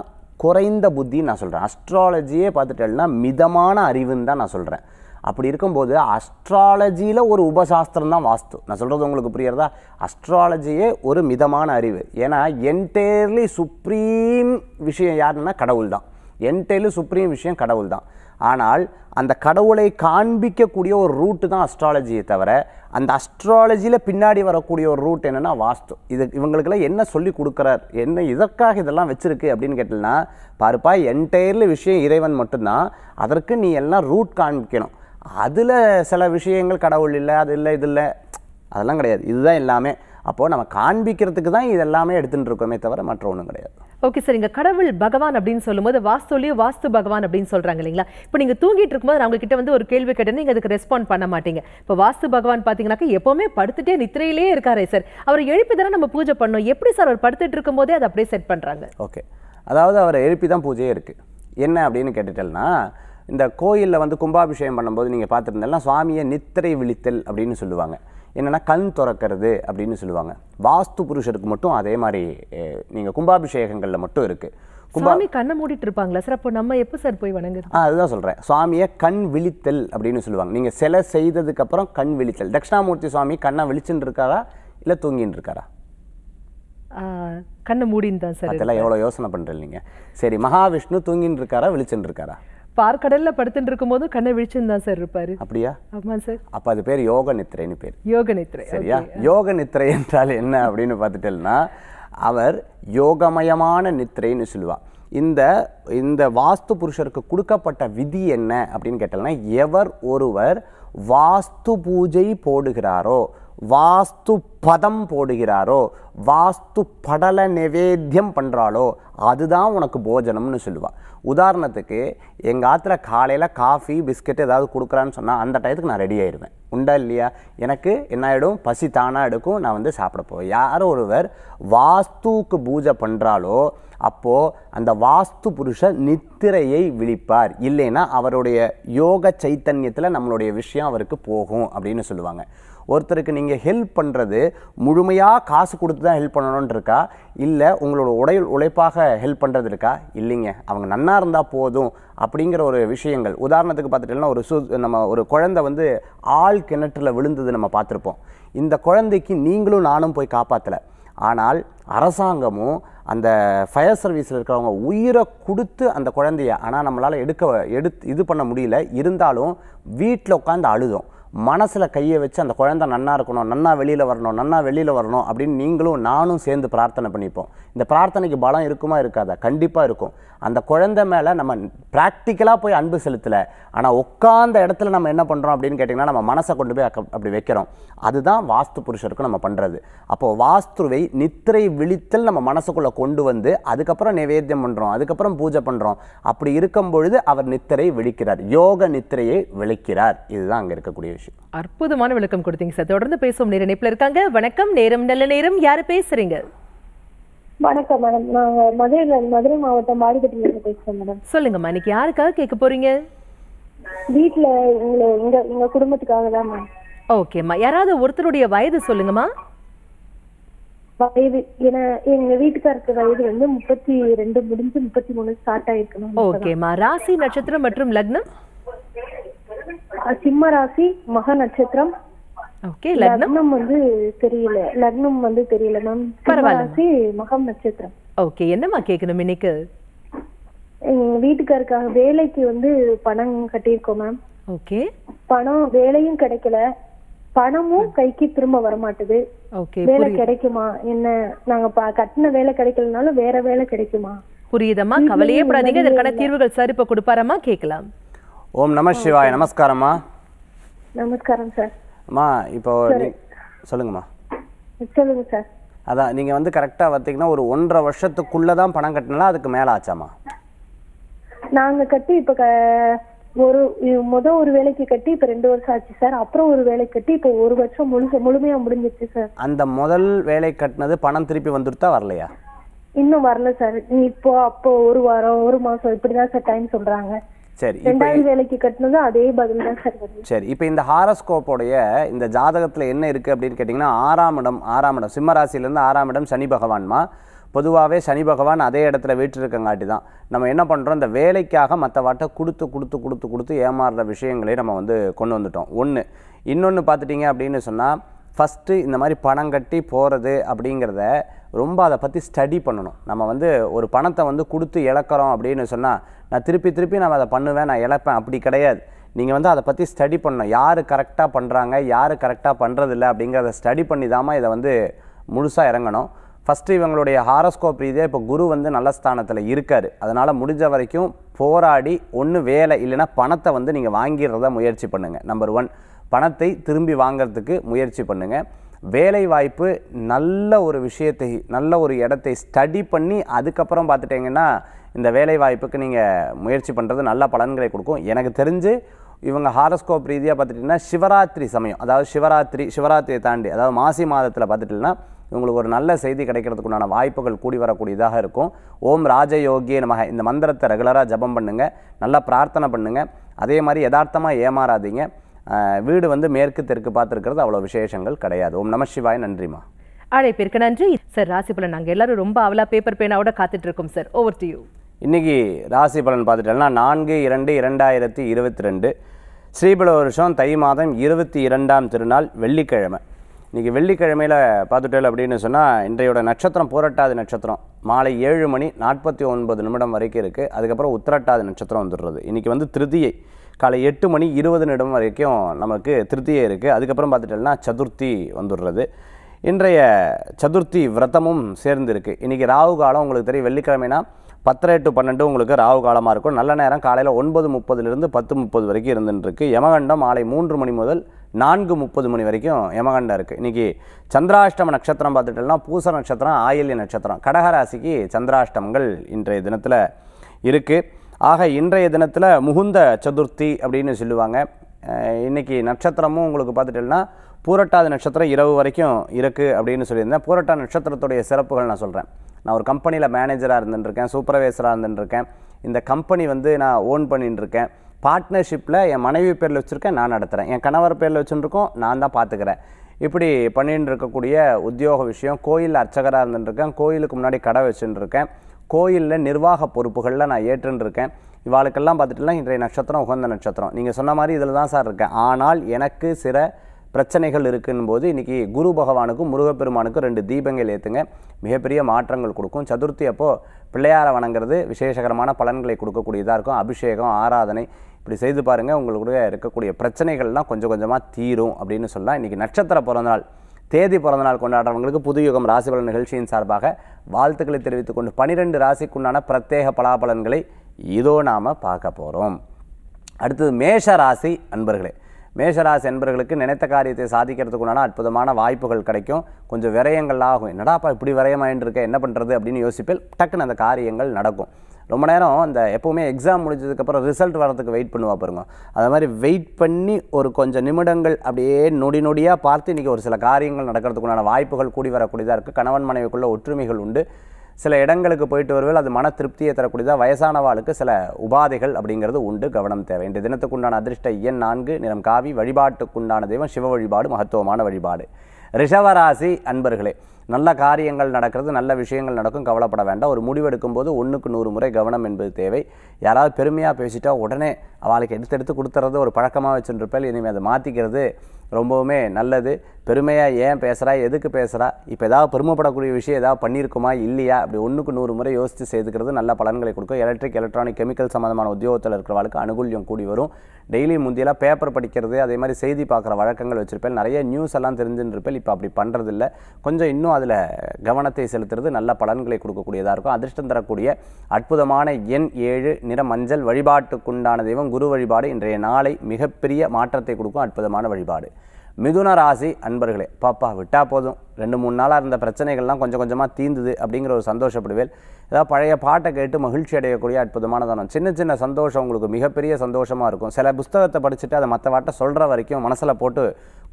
குறைந்த புத்தின்னு நான் சொல்கிறேன் அஸ்ட்ராலஜியே பார்த்துட்டேன்னா மிதமான அறிவுன்னு தான் நான் சொல்கிறேன் அப்படி இருக்கும்போது அஸ்ட்ராலஜியில் ஒரு உபசாஸ்திரம் தான் வாஸ்து நான் சொல்கிறது உங்களுக்கு புரியறதா அஸ்ட்ராலஜியே ஒரு மிதமான அறிவு ஏன்னா என்டையர்லி சுப்ரீம் விஷயம் யாருன்னா கடவுள் தான் என்டையர்லி சுப்ரீம் விஷயம் கடவுள் தான் ஆனால் அந்த கடவுளை காண்பிக்கக்கூடிய ஒரு ரூட்டு தான் அஸ்ட்ராலஜியை தவிர அந்த அஸ்ட்ராலஜியில் பின்னாடி வரக்கூடிய ஒரு ரூட் என்னென்னா வாஸ்து இது இவங்களுக்கெல்லாம் என்ன சொல்லி கொடுக்குறார் என்ன இதற்காக இதெல்லாம் வச்சுருக்கு அப்படின்னு கேட்டோம்னா பாருப்பா என்டையர்லி விஷயம் இறைவன் மட்டும்தான் அதற்கு நீ எல்லாம் ரூட் காண்பிக்கணும் அதில் சில விஷயங்கள் கடவுள் இல்லை அது இல்லை இது இல்லை அதெல்லாம் கிடையாது இதுதான் எல்லாமே அப்போது நம்ம காண்பிக்கிறதுக்கு தான் இது எல்லாமே எடுத்துகிட்டு இருக்கோமே தவிர மற்ற ஒன்றும் கிடையாது ஓகே சார் இங்கே கடவுள் பகவான் அப்படின்னு சொல்லும்போது வாஸ்துலேயே வாஸ்து பகவான் அப்படின்னு சொல்கிறாங்க இல்லைங்களா இப்போ நீங்கள் தூங்கிட்டு இருக்கும்போது நான் உங்ககிட்ட வந்து ஒரு கேள்வி கேட்டேன் நீங்கள் அதுக்கு ரெஸ்பாண்ட் பண்ண மாட்டீங்க இப்போ வாஸ்து பகவான் பார்த்தீங்கன்னாக்கா எப்போவுமே படுத்துட்டே நித்திரையிலே இருக்காரே சார் அவர் எழுப்பி தானே நம்ம பூஜை பண்ணோம் எப்படி சார் அவர் படுத்துட்டு இருக்கும்போதே அதை அப்படியே செட் பண்ணுறாங்க ஓகே அதாவது அவரை எழுப்பி தான் பூஜையே இருக்குது என்ன அப்படின்னு கேட்டுட்டேன்னா இந்த கோயிலில் வந்து கும்பாபிஷேகம் பண்ணும்போது நீங்கள் பார்த்துருந்தெல்லாம் சுவாமியை நித்திரை விழித்தல் அப்படின்னு சொல்லுவாங்க என்னென்னா கண் திறக்கிறது அப்படின்னு சொல்லுவாங்க வாஸ்து புருஷருக்கு மட்டும் அதே மாதிரி நீங்கள் கும்பாபிஷேகங்களில் மட்டும் இருக்குது கும்பாமி கண்ணை மூடிட்டு இருப்பாங்களா சார் அப்போ நம்ம எப்போ சார் போய் வணங்குது ஆ அதுதான் சொல்கிறேன் சுவாமியை கண் விழித்தல் அப்படின்னு சொல்லுவாங்க நீங்கள் சிலை செய்ததுக்கப்புறம் கண் விழித்தல் தட்சிணாமூர்த்தி சுவாமி கண்ணை விழிச்சுன்னு இருக்காரா இல்லை தூங்கின்னு இருக்காரா கண்ணை மூடின்னு தான் சார் அதெல்லாம் எவ்வளோ யோசனை பண்ணுறீங்க சரி மகாவிஷ்ணு தூங்கின்னு இருக்காரா விழிச்சுன்னு இருக்காரா பார்க்கடல்ல படுத்துட்டு போது கண்ணை விழிச்சுன்னு தான் சார் இருப்பாரு அப்படியா ஆமா சார் அப்ப அது பேர் யோக நித்திரைன்னு பேர் யோக நித்திரை சரியா யோக நித்திரை என்றால் என்ன அப்படின்னு பார்த்துட்டோம்னா அவர் யோகமயமான நித்திரைன்னு சொல்லுவா இந்த இந்த வாஸ்து புருஷருக்கு கொடுக்கப்பட்ட விதி என்ன அப்படின்னு கேட்டால்னா எவர் ஒருவர் வாஸ்து பூஜை போடுகிறாரோ வாஸ்து பதம் போடுகிறாரோ வாஸ்து படல நிவேத்தியம் பண்ணுறாளோ அதுதான் உனக்கு போஜனம்னு சொல்லுவாள் உதாரணத்துக்கு எங்கள் ஆற்றுல காலையில் காஃபி பிஸ்கெட் ஏதாவது கொடுக்குறான்னு சொன்னால் அந்த டயத்துக்கு நான் ரெடி ஆயிடுவேன் உண்டா இல்லையா எனக்கு என்ன ஆகிடும் பசி தானாக எடுக்கும் நான் வந்து சாப்பிட போவேன் யாரோ ஒருவர் வாஸ்துவுக்கு பூஜை பண்ணுறாலோ அப்போது அந்த வாஸ்து புருஷ நித்திரையை விழிப்பார் இல்லைன்னா அவருடைய யோக சைத்தன்யத்தில் நம்மளுடைய விஷயம் அவருக்கு போகும் அப்படின்னு சொல்லுவாங்க ஒருத்தருக்கு நீங்கள் ஹெல்ப் பண்ணுறது முழுமையாக காசு கொடுத்து தான் ஹெல்ப் பண்ணணும்னு இருக்கா இல்லை உங்களோட உடை உழைப்பாக ஹெல்ப் பண்ணுறது இருக்கா இல்லைங்க அவங்க நன்னாக இருந்தால் போதும் அப்படிங்கிற ஒரு விஷயங்கள் உதாரணத்துக்கு பார்த்துட்டோம்னா ஒரு சு நம்ம ஒரு குழந்தை வந்து ஆள் கிணற்றில் விழுந்தது நம்ம பார்த்துருப்போம் இந்த குழந்தைக்கு நீங்களும் நானும் போய் காப்பாற்றலை ஆனால் அரசாங்கமும் அந்த ஃபயர் சர்வீஸில் இருக்கிறவங்க உயிரை கொடுத்து அந்த குழந்தைய ஆனால் நம்மளால் எடுக்க எடுத்து இது பண்ண முடியல இருந்தாலும் வீட்டில் உட்காந்து அழுதும் மனசில் கையை வச்சு அந்த குழந்த நன்னா இருக்கணும் நன்னா வெளியில் வரணும் நன்னா வெளியில் வரணும் அப்படின்னு நீங்களும் நானும் சேர்ந்து பிரார்த்தனை பண்ணிப்போம் இந்த பிரார்த்தனைக்கு பலம் இருக்குமா இருக்காதா கண்டிப்பாக இருக்கும் அந்த குழந்தை மேலே நம்ம ப்ராக்டிக்கலாக போய் அன்பு செலுத்தலை ஆனால் உட்காந்த இடத்துல நம்ம என்ன பண்ணுறோம் அப்படின்னு கேட்டிங்கன்னா நம்ம மனசை கொண்டு போய் அப்படி வைக்கிறோம் அதுதான் வாஸ்து புருஷருக்கும் நம்ம பண்ணுறது அப்போது வாஸ்துவை நித்திரை விழித்தல் நம்ம மனசுக்குள்ளே கொண்டு வந்து அதுக்கப்புறம் நிவேத்தியம் பண்ணுறோம் அதுக்கப்புறம் பூஜை பண்ணுறோம் அப்படி இருக்கும் பொழுது அவர் நித்திரை விழிக்கிறார் யோக நித்திரையை விழிக்கிறார் இதுதான் அங்கே இருக்கக்கூடிய விஷயம் அற்புதமான விளக்கம் கொடுத்தீங்க சார் தொடர்ந்து பேசும் நேர இருக்காங்க வணக்கம் நேரம் நல்ல நேரம் யாரு பேசுறீங்க வணக்கம் மேடம் நாங்க மதுரையில மதுரை மாவட்டம் இருந்து பேசுறோம் மேடம் யாருக்காக கேட்க போறீங்க வீட்டுல உங்களை உங்க உங்க குடும்பத்துக்காக தான் ஓகேம்மா யாராவது ஒருத்தருடைய வயது சொல்லுங்கம்மா வயது எங்க வீட்டுக்காருக்கு வயது வந்து முப்பத்தி ரெண்டு முடிஞ்சு முப்பத்தி மூணு ஸ்டார்ட் ஆயிருக்கணும் ஓகேம்மா ராசி நட்சத்திரம் மற்றும் லக்னம் சிம்ம ராசி மக நட்சத்திரம் ஓகே லக்னம் வந்து தெரியல லக்னம் வந்து தெரியல மேம் ராசி மகம் நட்சத்திரம் ஓகே என்னம்மா கேட்கணும் இன்னைக்கு எங்க வீட்டுக்காருக்காக வேலைக்கு வந்து பணம் கட்டியிருக்கோம் மேம் ஓகே பணம் வேலையும் கிடைக்கல பணமும் கைக்கு திரும்ப வர மாட்டுது வேலை கிடைக்குமா என்ன நாங்க கட்டின வேலை கிடைக்கலனாலும் வேற வேலை கிடைக்குமா புரியுதம்மா கவலையே படாதீங்க இதற்கான தீர்வுகள் சரிப்ப கொடுப்பாரமா கேட்கலாம் ஓம் நம சிவாய் நமஸ்காரம்மா நமஸ்காரம் சார் அம்மா இப்போ சொல்லுங்கம்மா சொல்லுங்க சார் அதான் நீங்க வந்து கரெக்டா பார்த்தீங்கன்னா ஒரு ஒன்றரை வருஷத்துக்குள்ளதான் தான் பணம் கட்டினா அதுக்கு மேல ஆச்சாம்மா நாங்க கட்டி இப்ப ஒரு முத ஒரு வேலைக்கு கட்டி இப்ப ரெண்டு வருஷம் ஆச்சு சார் அப்புறம் ஒரு வேலை கட்டி இப்ப ஒரு வருஷம் முழுச முழுமையா முடிஞ்சிச்சு சார் அந்த முதல் வேலை கட்டினது பணம் திருப்பி வந்துருத்தா வரலையா இன்னும் வரல சார் இப்போ அப்போ ஒரு வாரம் ஒரு மாசம் இப்படிதான் சார் டைம் சொல்றாங்க சரி ரெண்டாயிரம் வேலைக்கு கட்டினதும் அதே பதில் தான் சார் சரி இப்போ இந்த ஹாரஸ்கோப்போடைய இந்த ஜாதகத்தில் என்ன இருக்குது அப்படின்னு கேட்டிங்கன்னா ஆறாம் இடம் ஆறாம் இடம் சிம்மராசிலேருந்து ஆறாம் இடம் சனி பகவான்மா பொதுவாகவே சனி பகவான் அதே இடத்துல வீட்டிருக்கங்காட்டி தான் நம்ம என்ன பண்ணுறோம் இந்த வேலைக்காக மற்றவாட்ட கொடுத்து கொடுத்து கொடுத்து கொடுத்து ஏமாறுற விஷயங்களையும் நம்ம வந்து கொண்டு வந்துட்டோம் ஒன்று இன்னொன்று பார்த்துட்டிங்க அப்படின்னு சொன்னால் ஃபஸ்ட்டு இந்த மாதிரி பணம் கட்டி போகிறது அப்படிங்கிறத ரொம்ப அதை பற்றி ஸ்டடி பண்ணணும் நம்ம வந்து ஒரு பணத்தை வந்து கொடுத்து இழக்கிறோம் அப்படின்னு சொன்னால் நான் திருப்பி திருப்பி நான் அதை பண்ணுவேன் நான் இழப்பேன் அப்படி கிடையாது நீங்கள் வந்து அதை பற்றி ஸ்டடி பண்ணணும் யார் கரெக்டாக பண்ணுறாங்க யார் கரெக்டாக பண்ணுறதில்ல அப்படிங்கிறத ஸ்டடி பண்ணி தாமா இதை வந்து முழுசாக இறங்கணும் ஃபஸ்ட்டு இவங்களுடைய ஹாரஸ்கோப் ரீதியாக இப்போ குரு வந்து நல்ல ஸ்தானத்தில் இருக்கார் அதனால் முடிஞ்ச வரைக்கும் போராடி ஒன்று வேலை இல்லைன்னா பணத்தை வந்து நீங்கள் வாங்கிடுறத முயற்சி பண்ணுங்கள் நம்பர் ஒன் பணத்தை திரும்பி வாங்கிறதுக்கு முயற்சி பண்ணுங்கள் வேலை வாய்ப்பு நல்ல ஒரு விஷயத்தை நல்ல ஒரு இடத்தை ஸ்டடி பண்ணி அதுக்கப்புறம் பார்த்துட்டிங்கன்னா இந்த வேலை வாய்ப்புக்கு நீங்கள் முயற்சி பண்ணுறது நல்ல பலன்களை கொடுக்கும் எனக்கு தெரிஞ்சு இவங்க ஹாரஸ்கோப் ரீதியாக பார்த்துட்டிங்கன்னா சிவராத்திரி சமயம் அதாவது சிவராத்திரி சிவராத்திரியை தாண்டி அதாவது மாசி மாதத்தில் பார்த்துட்டிங்கன்னா இவங்களுக்கு ஒரு நல்ல செய்தி கிடைக்கிறதுக்குண்டான வாய்ப்புகள் கூடி வரக்கூடியதாக இருக்கும் ஓம் ராஜயோகிய நமக இந்த மந்திரத்தை ரெகுலராக ஜபம் பண்ணுங்கள் நல்லா பிரார்த்தனை பண்ணுங்கள் அதே மாதிரி யதார்த்தமாக ஏமாறாதீங்க வீடு வந்து மேற்கு தெற்கு பார்த்துருக்கிறது அவ்வளோ விசேஷங்கள் கிடையாது ஓம் நம சிவாய் நன்றிமா அழைப்பிற்கு நன்றி சார் ராசி பலன் நாங்கள் எல்லாரும் ரொம்ப அவ்வளோ பேப்பர் பேனாவோட காத்துட்டு இருக்கோம் சார் ஓவர் டு யூ இன்னைக்கு ராசி பலன் பார்த்துட்டோம்னா நான்கு இரண்டு இரண்டாயிரத்தி இருபத்தி ரெண்டு ஸ்ரீபல வருஷம் தை மாதம் இருபத்தி இரண்டாம் திருநாள் வெள்ளிக்கிழமை இன்றைக்கி வெள்ளிக்கிழமையில் பார்த்துட்டோம் அப்படின்னு சொன்னால் இன்றையோட நட்சத்திரம் போரட்டாது நட்சத்திரம் மாலை ஏழு மணி நாற்பத்தி ஒன்பது நிமிடம் வரைக்கும் இருக்குது அதுக்கப்புறம் உத்திரட்டாது நட்சத்திரம் வந்துடுறது இன்றைக்கி வந்து திருதியை காலை எட்டு மணி இருபது நிமிடம் வரைக்கும் நமக்கு திருப்தியே இருக்குது அதுக்கப்புறம் பார்த்துட்டோம்னா சதுர்த்தி வந்துடுறது இன்றைய சதுர்த்தி விரதமும் சேர்ந்துருக்கு இன்றைக்கி ராகு காலம் உங்களுக்கு தெரியும் வெள்ளிக்கிழமைனா பத்தரை டு பன்னெண்டு உங்களுக்கு ராகு காலமாக இருக்கும் நல்ல நேரம் காலையில் ஒன்பது முப்பதுலேருந்து பத்து முப்பது வரைக்கும் இருந்துட்டுருக்கு யமகண்டம் மாலை மூன்று மணி முதல் நான்கு முப்பது மணி வரைக்கும் யமகண்டம் இருக்குது இன்றைக்கி சந்திராஷ்டம நட்சத்திரம் பார்த்துட்டோம்னா பூச நட்சத்திரம் ஆயில்ய நட்சத்திரம் கடகராசிக்கு சந்திராஷ்டமங்கள் இன்றைய தினத்தில் இருக்குது ஆக இன்றைய தினத்தில் முகுந்த சதுர்த்தி அப்படின்னு சொல்லுவாங்க இன்றைக்கி நட்சத்திரமும் உங்களுக்கு பார்த்துட்டேன்னா பூரட்டாத நட்சத்திரம் இரவு வரைக்கும் இருக்குது அப்படின்னு சொல்லியிருந்தேன் பூரட்டா நட்சத்திரத்துடைய சிறப்புகள் நான் சொல்கிறேன் நான் ஒரு கம்பெனியில் மேனேஜராக இருந்துட்டுருக்கேன் சூப்பர்வைசராக இருந்துட்டுருக்கேன் இந்த கம்பெனி வந்து நான் ஓன் பண்ணிட்டுருக்கேன் பார்ட்னர்ஷிப்பில் என் மனைவி பேரில் வச்சுருக்கேன் நான் நடத்துகிறேன் என் கணவர் பேரில் வச்சுருக்கோம் நான் தான் பார்த்துக்கிறேன் இப்படி பண்ணிட்டு இருக்கக்கூடிய உத்தியோக விஷயம் கோயில் அர்ச்சகராக இருந்துட்டுருக்கேன் கோயிலுக்கு முன்னாடி கடை வச்சுட்டுருக்கேன் கோயிலில் நிர்வாக பொறுப்புகளில் நான் ஏற்றுன்ருக்கேன் இவாளுக்கெல்லாம் பார்த்துட்டுலாம் இன்றைய நட்சத்திரம் உகந்த நட்சத்திரம் நீங்கள் சொன்ன மாதிரி இதில் தான் சார் இருக்கேன் ஆனால் எனக்கு சில பிரச்சனைகள் இருக்குன்னு போது இன்றைக்கி குரு பகவானுக்கும் முருகப்பெருமானுக்கும் ரெண்டு தீபங்கள் ஏற்றுங்க மிகப்பெரிய மாற்றங்கள் கொடுக்கும் சதுர்த்தி அப்போது பிள்ளையாரை வணங்குறது விசேஷகரமான பலன்களை கொடுக்கக்கூடியதாக இருக்கும் அபிஷேகம் ஆராதனை இப்படி செய்து பாருங்கள் உங்களுடைய இருக்கக்கூடிய பிரச்சனைகள்லாம் கொஞ்சம் கொஞ்சமாக தீரும் அப்படின்னு சொல்லலாம் இன்றைக்கி நட்சத்திர பிறந்தநாள் தேதி பிறந்தநாள் கொண்டாடுறவங்களுக்கு புதுயுகம் பலன் நிகழ்ச்சியின் சார்பாக வாழ்த்துக்களை தெரிவித்துக் கொண்டு பனிரெண்டு ராசிக்குண்டான பிரத்யேக பலாபலன்களை இதோ நாம் பார்க்க போகிறோம் அடுத்தது மேஷ ராசி அன்பர்களே மேஷராசி என்பர்களுக்கு நினைத்த காரியத்தை சாதிக்கிறதுக்குண்டான அற்புதமான வாய்ப்புகள் கிடைக்கும் கொஞ்சம் விரயங்கள் ஆகும் என்னடாப்பா இப்படி விரயமாயின்னு இருக்க என்ன பண்ணுறது அப்படின்னு யோசிப்பில் டக்குன்னு அந்த காரியங்கள் நடக்கும் ரொம்ப நேரம் அந்த எப்போவுமே எக்ஸாம் முடிஞ்சதுக்கப்புறம் ரிசல்ட் வரதுக்கு வெயிட் பண்ணுவா பாருங்க அது மாதிரி வெயிட் பண்ணி ஒரு கொஞ்சம் நிமிடங்கள் அப்படியே நொடி நொடியாக பார்த்து இன்றைக்கி ஒரு சில காரியங்கள் நடக்கிறதுக்குண்டான வாய்ப்புகள் கூடி வரக்கூடியதாக இருக்குது கணவன் மனைவிக்குள்ள ஒற்றுமைகள் உண்டு சில இடங்களுக்கு போயிட்டு வருவேல் அது மன திருப்தியை தரக்கூடியதாக வயசானவாளுக்கு சில உபாதைகள் அப்படிங்கிறது உண்டு கவனம் தேவை இன்றைய தினத்துக்குண்டான அதிர்ஷ்ட எண் நான்கு நிறம் காவி வழிபாட்டுக்குண்டான தெய்வம் சிவ வழிபாடு மகத்துவமான வழிபாடு ரிஷவராசி அன்பர்களே நல்ல காரியங்கள் நடக்கிறது நல்ல விஷயங்கள் நடக்கும் கவலைப்பட வேண்டாம் ஒரு முடிவெடுக்கும் போது ஒன்றுக்கு நூறு முறை கவனம் என்பது தேவை யாராவது பெருமையாக பேசிட்டா உடனே அவளுக்கு எடுத்து எடுத்து கொடுத்துறது ஒரு பழக்கமாக வச்சுருப்பேன் இனிமேல் அதை மாற்றிக்கிறது ரொம்பவுமே நல்லது பெருமையாக ஏன் பேசுகிறா எதுக்கு பேசுகிறா இப்போ ஏதாவது பெருமைப்படக்கூடிய விஷயம் ஏதாவது பண்ணியிருக்குமா இல்லையா அப்படி ஒன்றுக்கு நூறு முறை யோசித்து செய்துக்கிறது நல்ல பலன்களை கொடுக்கும் எலக்ட்ரிக் எலக்ட்ரானிக் கெமிக்கல் சம்மந்தமான உத்தியோகத்தில் வாழ்க்கை அனுகூல்யம் கூடி வரும் டெய்லி முந்தியெல்லாம் பேப்பர் படிக்கிறது அதே மாதிரி செய்தி பார்க்குற வழக்கங்கள் வச்சுருப்பேன் நிறைய நியூஸ் எல்லாம் தெரிஞ்சுன்னு இருப்பேன் இப்போ அப்படி பண்ணுறதில்ல கொஞ்சம் இன்னும் அதில் கவனத்தை செலுத்துறது நல்ல பலன்களை கொடுக்கக்கூடியதாக இருக்கும் அதிர்ஷ்டம் தரக்கூடிய அற்புதமான எண் ஏழு நிற மஞ்சள் வழிபாட்டுக்குண்டான தெய்வம் குரு வழிபாடு இன்றைய நாளை மிகப்பெரிய மாற்றத்தை கொடுக்கும் அற்புதமான வழிபாடு மிதுன ராசி அன்பர்களே பாப்பா விட்டால் போதும் ரெண்டு மூணு நாளாக இருந்த பிரச்சனைகள்லாம் கொஞ்சம் கொஞ்சமாக தீந்துது அப்படிங்கிற ஒரு சந்தோஷப்படுவேல் ஏதாவது பழைய பாட்டை கேட்டு மகிழ்ச்சி அடையக்கூடிய அற்புதமான தனம் சின்ன சின்ன சந்தோஷம் உங்களுக்கு மிகப்பெரிய சந்தோஷமாக இருக்கும் சில புஸ்தகத்தை படிச்சுட்டு அதை மற்ற வாட்டை சொல்கிற வரைக்கும் மனசில் போட்டு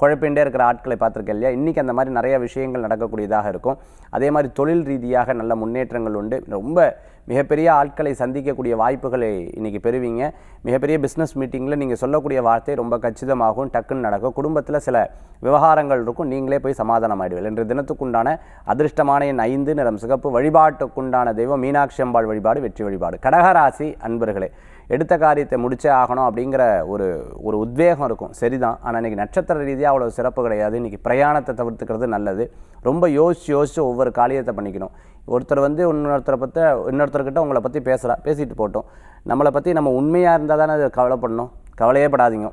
குழப்பின்றே இருக்கிற ஆட்களை பார்த்துருக்கேன் இல்லையா இன்றைக்கி அந்த மாதிரி நிறைய விஷயங்கள் நடக்கக்கூடியதாக இருக்கும் அதே மாதிரி தொழில் ரீதியாக நல்ல முன்னேற்றங்கள் உண்டு ரொம்ப மிகப்பெரிய ஆட்களை சந்திக்கக்கூடிய வாய்ப்புகளை இன்றைக்கி பெறுவீங்க மிகப்பெரிய பிஸ்னஸ் மீட்டிங்கில் நீங்கள் சொல்லக்கூடிய வார்த்தை ரொம்ப கச்சிதமாகும் டக்குன்னு நடக்கும் குடும்பத்தில் சில விவகாரங்கள் இருக்கும் நீங்களே போய் சமாதானம் ஆகிடுவீர்கள் இன்று தினத்துக்குண்டான அதிர்ஷ்டமான என் ஐந்து நிறம் சிகப்பு வழிபாட்டுக்குண்டான தெய்வம் மீனாட்சி அம்பாள் வழிபாடு வெற்றி வழிபாடு கடகராசி அன்பர்களே எடுத்த காரியத்தை முடிச்சே ஆகணும் அப்படிங்கிற ஒரு ஒரு உத்வேகம் இருக்கும் சரிதான் ஆனால் இன்றைக்கி நட்சத்திர ரீதியாக அவ்வளோ சிறப்பு கிடையாது இன்றைக்கி பிரயாணத்தை தவிர்த்துக்கிறது நல்லது ரொம்ப யோசித்து யோசித்து ஒவ்வொரு காரியத்தை பண்ணிக்கணும் ஒருத்தர் வந்து இன்னொருத்தரை பற்றி இன்னொருத்தர்கிட்ட உங்களை பற்றி பேசுகிறா பேசிட்டு போட்டோம் நம்மளை பற்றி நம்ம உண்மையாக இருந்தால் தானே அது கவலைப்படணும் கவலையே படாதீங்க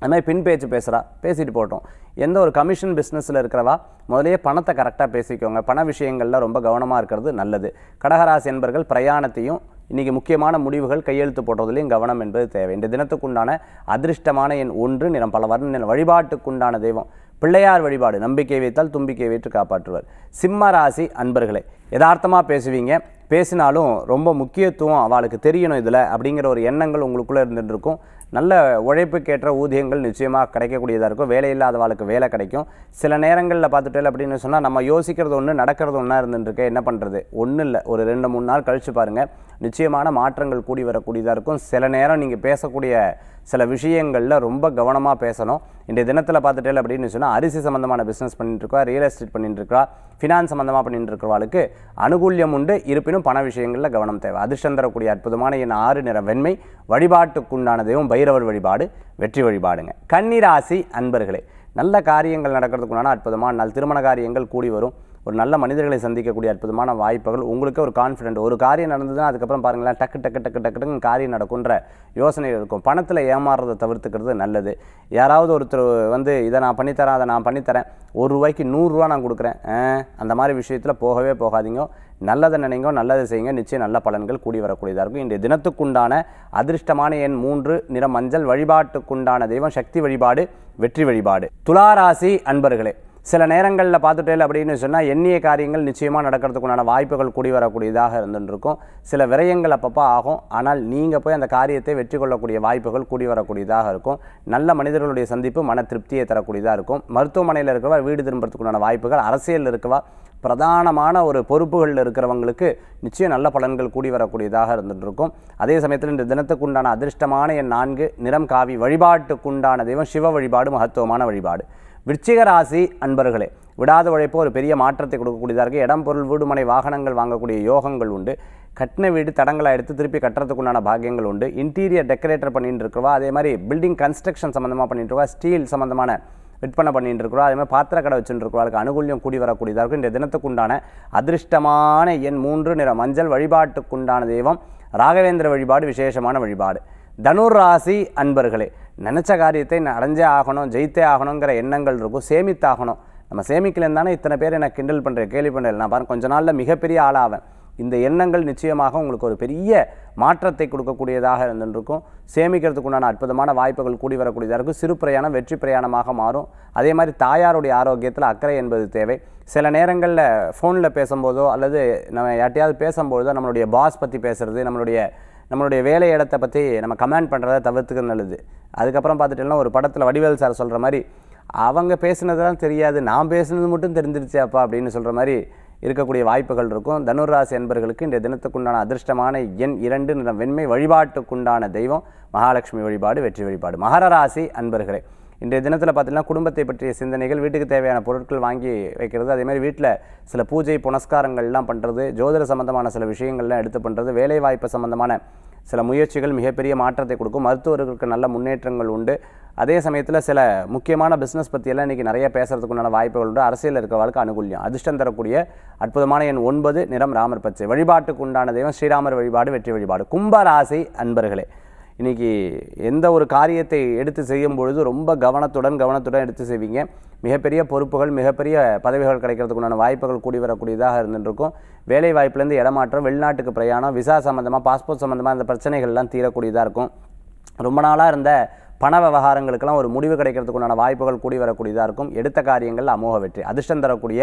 அது மாதிரி பின் பேச்சு பேசுகிறா பேசிட்டு போட்டோம் எந்த ஒரு கமிஷன் பிஸ்னஸில் இருக்கிறவா முதலே பணத்தை கரெக்டாக பேசிக்கோங்க பண விஷயங்களில் ரொம்ப கவனமாக இருக்கிறது நல்லது கடகராசி என்பர்கள் பிரயாணத்தையும் இன்றைக்கி முக்கியமான முடிவுகள் கையெழுத்து போட்டதுலேயும் கவனம் என்பது தேவை இந்த தினத்துக்குண்டான அதிர்ஷ்டமான என் ஒன்று நிறம் பல வர்ண நிறம் வழிபாட்டுக்குண்டான தெய்வம் பிள்ளையார் வழிபாடு நம்பிக்கை வைத்தால் தும்பிக்கை வைத்து காப்பாற்றுவார் சிம்ம ராசி அன்பர்களே யதார்த்தமாக பேசுவீங்க பேசினாலும் ரொம்ப முக்கியத்துவம் அவளுக்கு தெரியணும் இதில் அப்படிங்கிற ஒரு எண்ணங்கள் உங்களுக்குள்ளே இருந்துகிட்டு இருக்கும் நல்ல உழைப்புக்கேற்ற ஊதியங்கள் நிச்சயமாக கிடைக்கக்கூடியதாக இருக்கும் வேலை இல்லாதவாளுக்கு வேலை கிடைக்கும் சில நேரங்களில் பார்த்துட்டேன் அப்படின்னு சொன்னால் நம்ம யோசிக்கிறது ஒன்று நடக்கிறது ஒன்றா இருந்துருக்கு என்ன பண்ணுறது ஒன்றும் இல்லை ஒரு ரெண்டு மூணு நாள் கழித்து பாருங்கள் நிச்சயமான மாற்றங்கள் கூடி வரக்கூடியதாக இருக்கும் சில நேரம் நீங்கள் பேசக்கூடிய சில விஷயங்களில் ரொம்ப கவனமாக பேசணும் இந்த தினத்தில் பார்த்துட்டேன் அப்படின்னு சொன்னால் அரிசி சம்மந்தமான பிஸ்னஸ் பண்ணிட்டுருக்கா ரியல் எஸ்டேட் பண்ணிட்டுருக்கா ஃபினான்ஸ் சம்மந்தமாக பண்ணிட்டுருக்கிறவாளுக்கு அனுகூல்யம் உண்டு இருப்பினும் பண விஷயங்களில் கவனம் தேவை அதிர்ஷ்டம் தரக்கூடிய அற்புதமான என் ஆறு நிற வெண்மை வழிபாட்டுக்குண்டானதையும் பைரவர் வழிபாடு வெற்றி வழிபாடுங்க கன்னிராசி அன்பர்களே நல்ல காரியங்கள் நடக்கிறதுக்குண்டான அற்புதமான நாள் திருமண காரியங்கள் கூடி வரும் ஒரு நல்ல மனிதர்களை சந்திக்கக்கூடிய அற்புதமான வாய்ப்புகள் உங்களுக்கு ஒரு கான்ஃபிடென்ட் ஒரு காரியம் நடந்ததுன்னா அதுக்கப்புறம் பாருங்களேன் டக்கு டக்கு டக்கு டக்கு டக்குன்னு காரியம் நடக்கும்ன்ற யோசனை இருக்கும் பணத்தில் ஏமாறுறதை தவிர்த்துக்கிறது நல்லது யாராவது ஒருத்தர் வந்து இதை நான் பண்ணித்தரேன் அதை நான் பண்ணித்தரேன் ஒரு ரூபாய்க்கு நூறுரூவா நான் கொடுக்குறேன் அந்த மாதிரி விஷயத்தில் போகவே போகாதீங்க நல்லதை நினைங்க நல்லதை செய்யுங்க நிச்சயம் நல்ல பலன்கள் கூடி வரக்கூடியதாக இருக்கும் இன்றைய தினத்துக்குண்டான அதிர்ஷ்டமான எண் மூன்று நிற மஞ்சள் வழிபாட்டுக்குண்டான தெய்வம் சக்தி வழிபாடு வெற்றி வழிபாடு துளாராசி அன்பர்களே சில நேரங்களில் பார்த்துட்டேல் அப்படின்னு சொன்னால் எண்ணிய காரியங்கள் நிச்சயமாக நடக்கிறதுக்குண்டான வாய்ப்புகள் கூடி வரக்கூடியதாக இருந்துருக்கும் சில விரயங்கள் அப்பப்போ ஆகும் ஆனால் நீங்கள் போய் அந்த காரியத்தை வெற்றி கொள்ளக்கூடிய வாய்ப்புகள் கூடி வரக்கூடியதாக இருக்கும் நல்ல மனிதர்களுடைய சந்திப்பு மன திருப்தியை தரக்கூடியதாக இருக்கும் மருத்துவமனையில் இருக்கிறவா வீடு திரும்புறதுக்குண்டான வாய்ப்புகள் அரசியலில் இருக்கவா பிரதானமான ஒரு பொறுப்புகளில் இருக்கிறவங்களுக்கு நிச்சயம் நல்ல பலன்கள் கூடி வரக்கூடியதாக இருந்துகிட்ருக்கும் அதே சமயத்தில் இந்த தினத்துக்குண்டான அதிர்ஷ்டமான என் நான்கு நிறம் காவி வழிபாட்டுக்குண்டான தெய்வம் சிவ வழிபாடு மகத்துவமான வழிபாடு விருச்சிக ராசி அன்பர்களே விடாத உழைப்போ ஒரு பெரிய மாற்றத்தை கொடுக்கக்கூடியதாக இருக்குது இடம் பொருள் வீடுமனை வாகனங்கள் வாங்கக்கூடிய யோகங்கள் உண்டு கட்டின வீடு தடங்களாக எடுத்து திருப்பி கட்டுறதுக்குண்டான பாகியங்கள் உண்டு இன்டீரியர் டெக்கரேட்டர் பண்ணிட்டு இருக்கிறவா அதே மாதிரி பில்டிங் கன்ஸ்ட்ரக்ஷன் சம்மந்தமாக பண்ணிட்டு இருக்கா ஸ்டீல் சம்மந்தமான விற்பனை பண்ணிட்டு இருக்கிறோம் அதே மாதிரி பாத்திர கடை அதுக்கு அனுகூலியம் கூடி வரக்கூடியதாக இருக்கும் இந்த தினத்துக்குண்டான அதிர்ஷ்டமான எண் மூன்று நிற மஞ்சள் வழிபாட்டுக்குண்டான தெய்வம் ராகவேந்திர வழிபாடு விசேஷமான வழிபாடு தனுர் ராசி அன்பர்களே நினச்ச காரியத்தை நான் அடைஞ்சே ஆகணும் ஜெயித்தே ஆகணுங்கிற எண்ணங்கள் இருக்கும் சேமித்தாகணும் நம்ம சேமிக்கலன்னு தானே இத்தனை பேர் எனக்கு கிண்டல் பண்ணுறேன் கேள்வி பண்ணுறேன் நான் பாருங்கள் கொஞ்ச நாளில் மிகப்பெரிய ஆளாவேன் இந்த எண்ணங்கள் நிச்சயமாக உங்களுக்கு ஒரு பெரிய மாற்றத்தை கொடுக்கக்கூடியதாக இருந்துருக்கும் சேமிக்கிறதுக்கு உண்டான அற்புதமான வாய்ப்புகள் கூடி வரக்கூடியதாக இருக்கும் சிறு பிரயாணம் வெற்றி பிரயாணமாக மாறும் அதே மாதிரி தாயாருடைய ஆரோக்கியத்தில் அக்கறை என்பது தேவை சில நேரங்களில் ஃபோனில் பேசும்போதோ அல்லது நம்ம யார்ட்டையாவது பேசும்போதோ நம்மளுடைய பாஸ் பற்றி பேசுகிறது நம்மளுடைய நம்மளுடைய வேலை இடத்த பற்றி நம்ம கமெண்ட் பண்ணுறத தவிர்த்துக்க நல்லது அதுக்கப்புறம் பார்த்துட்டோம்னா ஒரு படத்தில் வடிவேல் சார் சொல்கிற மாதிரி அவங்க பேசுனதெல்லாம் தெரியாது நான் பேசுனது மட்டும் தெரிஞ்சிருச்சு அப்பா அப்படின்னு சொல்கிற மாதிரி இருக்கக்கூடிய வாய்ப்புகள் இருக்கும் தனுராசி என்பர்களுக்கு இந்த தினத்துக்குண்டான அதிர்ஷ்டமான எண் இரண்டு நிலம் வெண்மை வழிபாட்டுக்குண்டான தெய்வம் மகாலட்சுமி வழிபாடு வெற்றி வழிபாடு மகர ராசி அன்பர்களே இன்றைய தினத்தில் பார்த்திங்கன்னா குடும்பத்தை பற்றிய சிந்தனைகள் வீட்டுக்கு தேவையான பொருட்கள் வாங்கி வைக்கிறது அதேமாதிரி வீட்டில் சில பூஜை புனஸ்காரங்கள்லாம் பண்ணுறது ஜோதிட சம்மந்தமான சில விஷயங்கள்லாம் எடுத்து பண்ணுறது வேலைவாய்ப்பு சம்மந்தமான சில முயற்சிகள் மிகப்பெரிய மாற்றத்தை கொடுக்கும் மருத்துவர்களுக்கு நல்ல முன்னேற்றங்கள் உண்டு அதே சமயத்தில் சில முக்கியமான பிஸ்னஸ் பற்றியெல்லாம் இன்றைக்கி நிறைய பேசுகிறதுக்கு நல்ல வாய்ப்புகள் உண்டு அரசியல் இருக்கிறவர்களுக்கு அனுகூல்யம் அதிர்ஷ்டம் தரக்கூடிய அற்புதமான எண் ஒன்பது நிறம் ராமர் பச்சை வழிபாட்டுக்கு உண்டான தெய்வம் ஸ்ரீராமர் வழிபாடு வெற்றி வழிபாடு கும்ப அன்பர்களே இன்றைக்கி எந்த ஒரு காரியத்தை எடுத்து செய்யும் பொழுது ரொம்ப கவனத்துடன் கவனத்துடன் எடுத்து செய்வீங்க மிகப்பெரிய பொறுப்புகள் மிகப்பெரிய பதவிகள் கிடைக்கிறதுக்குண்டான வாய்ப்புகள் கூடி வரக்கூடியதாக இருந்துருக்கும் வேலை வாய்ப்புலேருந்து இடமாற்றம் வெளிநாட்டுக்கு பிரயாணம் விசா சம்மந்தமாக பாஸ்போர்ட் சம்மந்தமாக அந்த பிரச்சனைகள்லாம் தீரக்கூடியதாக இருக்கும் ரொம்ப நாளாக இருந்த பண விவகாரங்களுக்கெல்லாம் ஒரு முடிவு கிடைக்கிறதுக்குண்டான வாய்ப்புகள் கூடி வரக்கூடியதாக இருக்கும் எடுத்த காரியங்கள் அமோக வெற்றி அதிர்ஷ்டம் தரக்கூடிய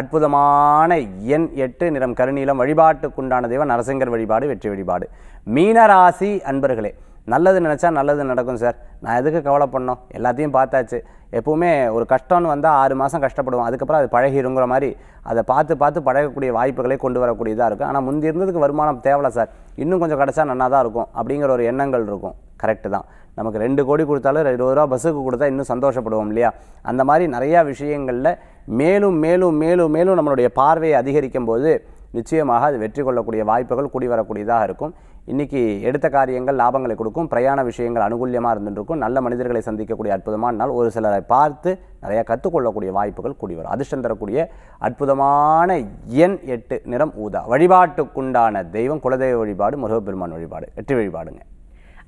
அற்புதமான எண் எட்டு நிறம் கருநீளம் வழிபாட்டுக்குண்டான தெய்வம் நரசிங்கர் வழிபாடு வெற்றி வழிபாடு மீனராசி அன்பர்களே நல்லது நினச்சா நல்லது நடக்கும் சார் நான் எதுக்கு கவலை பண்ணோம் எல்லாத்தையும் பார்த்தாச்சு எப்போவுமே ஒரு கஷ்டம்னு வந்தால் ஆறு மாதம் கஷ்டப்படுவோம் அதுக்கப்புறம் அது பழகிருங்கிற மாதிரி அதை பார்த்து பார்த்து பழகக்கூடிய வாய்ப்புகளை கொண்டு வரக்கூடியதாக இருக்கும் ஆனால் முந்தி இருந்ததுக்கு வருமானம் தேவையில்ல சார் இன்னும் கொஞ்சம் கிடச்சா நல்லா தான் இருக்கும் அப்படிங்கிற ஒரு எண்ணங்கள் இருக்கும் கரெக்டு தான் நமக்கு ரெண்டு கோடி கொடுத்தாலும் இருபது ரூபா பஸ்ஸுக்கு கொடுத்தா இன்னும் சந்தோஷப்படுவோம் இல்லையா அந்த மாதிரி நிறையா விஷயங்களில் மேலும் மேலும் மேலும் மேலும் நம்மளுடைய பார்வையை அதிகரிக்கும் போது நிச்சயமாக அது வெற்றி கொள்ளக்கூடிய வாய்ப்புகள் கூடி வரக்கூடியதாக இருக்கும் இன்றைக்கி எடுத்த காரியங்கள் லாபங்களை கொடுக்கும் பிரயாண விஷயங்கள் அனுகூலியமாக இருந்துருக்கும் நல்ல மனிதர்களை சந்திக்கக்கூடிய அற்புதமான நாள் ஒரு சிலரை பார்த்து நிறையா கற்றுக்கொள்ளக்கூடிய வாய்ப்புகள் கூடி வரும் அதிர்ஷ்டம் தரக்கூடிய அற்புதமான எண் எட்டு நிறம் ஊதா வழிபாட்டுக்குண்டான தெய்வம் குலதெய்வ வழிபாடு முருகப்பெருமான் வழிபாடு வெற்றி வழிபாடுங்க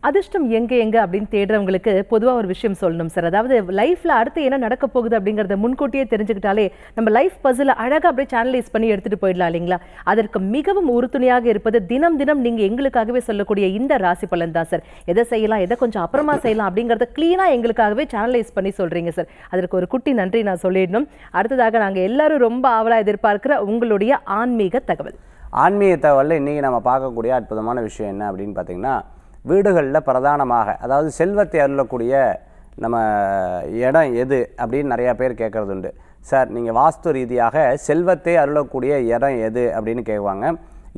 அதிர்ஷ்டம் எங்கே எங்கே அப்படின்னு தேடுறவங்களுக்கு பொதுவாக ஒரு விஷயம் சொல்லணும் சார் அதாவது லைஃப்பில் அடுத்து என்ன நடக்க போகுது அப்படிங்கிறத முன்கூட்டியே தெரிஞ்சுக்கிட்டாலே நம்ம லைஃப் பசில் அழகாக அப்படியே சேனலைஸ் பண்ணி எடுத்துகிட்டு போயிடலாம் இல்லைங்களா அதற்கு மிகவும் உறுதுணையாக இருப்பது தினம் தினம் நீங்கள் எங்களுக்காகவே சொல்லக்கூடிய இந்த ராசி பலன் தான் சார் எதை செய்யலாம் எதை கொஞ்சம் அப்புறமா செய்யலாம் அப்படிங்கிறத க்ளீனாக எங்களுக்காகவே சேனலைஸ் பண்ணி சொல்கிறீங்க சார் அதற்கு ஒரு குட்டி நன்றி நான் சொல்லிடணும் அடுத்ததாக நாங்கள் எல்லாரும் ரொம்ப ஆவலாக எதிர்பார்க்கிற உங்களுடைய ஆன்மீக தகவல் ஆன்மீக தகவலில் இன்றைக்கி நம்ம பார்க்கக்கூடிய அற்புதமான விஷயம் என்ன அப்படின்னு பார்த்தீங்கன்னா வீடுகளில் பிரதானமாக அதாவது செல்வத்தை அருளக்கூடிய நம்ம இடம் எது அப்படின்னு நிறையா பேர் கேட்குறது உண்டு சார் நீங்கள் வாஸ்து ரீதியாக செல்வத்தை அருளக்கூடிய இடம் எது அப்படின்னு கேட்குவாங்க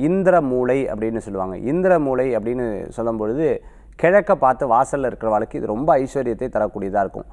இந்திர மூளை அப்படின்னு சொல்லுவாங்க இந்திர மூளை அப்படின்னு சொல்லும் பொழுது கிழக்க பார்த்து வாசலில் இருக்கிறவளுக்கு இது ரொம்ப ஐஸ்வர்யத்தை தரக்கூடியதாக இருக்கும்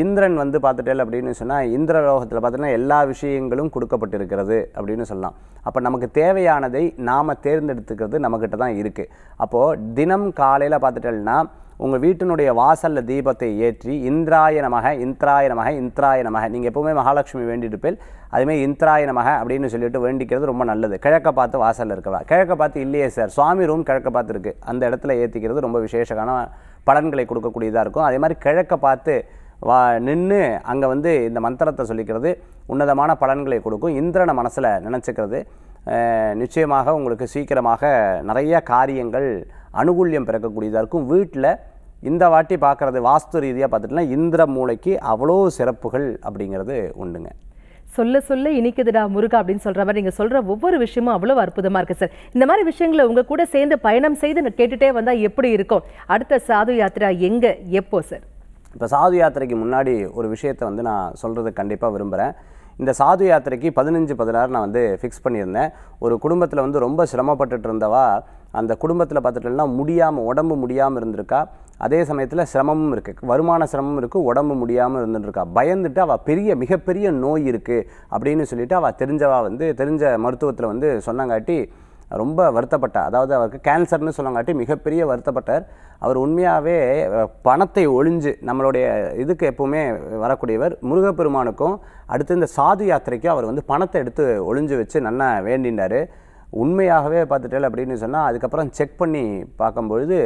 இந்திரன் வந்து பார்த்துட்டேல் அப்படின்னு சொன்னால் இந்திரலோகத்தில் பார்த்தோன்னா எல்லா விஷயங்களும் கொடுக்கப்பட்டிருக்கிறது அப்படின்னு சொல்லலாம் அப்போ நமக்கு தேவையானதை நாம் தேர்ந்தெடுத்துக்கிறது நம்மக்கிட்ட தான் இருக்குது அப்போது தினம் காலையில் பார்த்துட்டேன்னா உங்கள் வீட்டினுடைய வாசலில் தீபத்தை ஏற்றி இந்திராய நமக இந்திராய நமக இந்திராய மக நீங்கள் எப்போவுமே மகாலட்சுமி வேண்டியிருப்பேன் அதுமாரி இந்திராய நமக அப்படின்னு சொல்லிட்டு வேண்டிக்கிறது ரொம்ப நல்லது கிழக்க பார்த்து வாசலில் இருக்கவா கிழக்க பார்த்து இல்லையே சார் சுவாமி ரூம் கிழக்க பார்த்துருக்கு அந்த இடத்துல ஏற்றிக்கிறது ரொம்ப விசேஷமான பலன்களை கொடுக்கக்கூடியதாக இருக்கும் அதே மாதிரி கிழக்க பார்த்து வா நின்று அங்கே வந்து இந்த மந்திரத்தை சொல்லிக்கிறது உன்னதமான பலன்களை கொடுக்கும் இந்திரனை மனசில் நினச்சிக்கிறது நிச்சயமாக உங்களுக்கு சீக்கிரமாக நிறைய காரியங்கள் அனுகூல்யம் பிறக்கக்கூடியதாக இருக்கும் வீட்டில் இந்த வாட்டி பார்க்குறது வாஸ்து ரீதியாக பார்த்துட்டுனா இந்திர மூளைக்கு அவ்வளோ சிறப்புகள் அப்படிங்கிறது உண்டுங்க சொல்ல சொல்ல இனிக்குதுடா முருகா அப்படின்னு சொல்கிற மாதிரி நீங்கள் சொல்கிற ஒவ்வொரு விஷயமும் அவ்வளோ அற்புதமாக இருக்குது சார் இந்த மாதிரி விஷயங்களை உங்கள் கூட சேர்ந்து பயணம் செய்து கேட்டுகிட்டே வந்தால் எப்படி இருக்கும் அடுத்த சாது யாத்திரா எங்கே எப்போ சார் இப்போ சாது யாத்திரைக்கு முன்னாடி ஒரு விஷயத்தை வந்து நான் சொல்கிறது கண்டிப்பாக விரும்புகிறேன் இந்த சாது யாத்திரைக்கு பதினஞ்சு பதினாறு நான் வந்து ஃபிக்ஸ் பண்ணியிருந்தேன் ஒரு குடும்பத்தில் வந்து ரொம்ப சிரமப்பட்டுட்டு இருந்தவா அந்த குடும்பத்தில் பார்த்துட்டோம்னா முடியாமல் உடம்பு முடியாமல் இருந்திருக்கா அதே சமயத்தில் சிரமமும் இருக்குது வருமான சிரமம் இருக்குது உடம்பு முடியாமல் இருந்துருக்கா பயந்துட்டு அவள் பெரிய மிகப்பெரிய நோய் இருக்குது அப்படின்னு சொல்லிவிட்டு அவள் தெரிஞ்சவா வந்து தெரிஞ்ச மருத்துவத்தில் வந்து சொன்னங்காட்டி ரொம்ப வருத்தப்பட்டார் அதாவது அவருக்கு கேன்சர்னு சொல்லங்காட்டி மிகப்பெரிய வருத்தப்பட்டார் அவர் உண்மையாகவே பணத்தை ஒழிஞ்சு நம்மளுடைய இதுக்கு எப்போவுமே வரக்கூடியவர் முருகப்பெருமானுக்கும் அடுத்து இந்த சாது யாத்திரைக்கும் அவர் வந்து பணத்தை எடுத்து ஒழிஞ்சு வச்சு நல்லா வேண்டினார் உண்மையாகவே பார்த்துட்டேன் அப்படின்னு சொன்னால் அதுக்கப்புறம் செக் பண்ணி பார்க்கும்பொழுது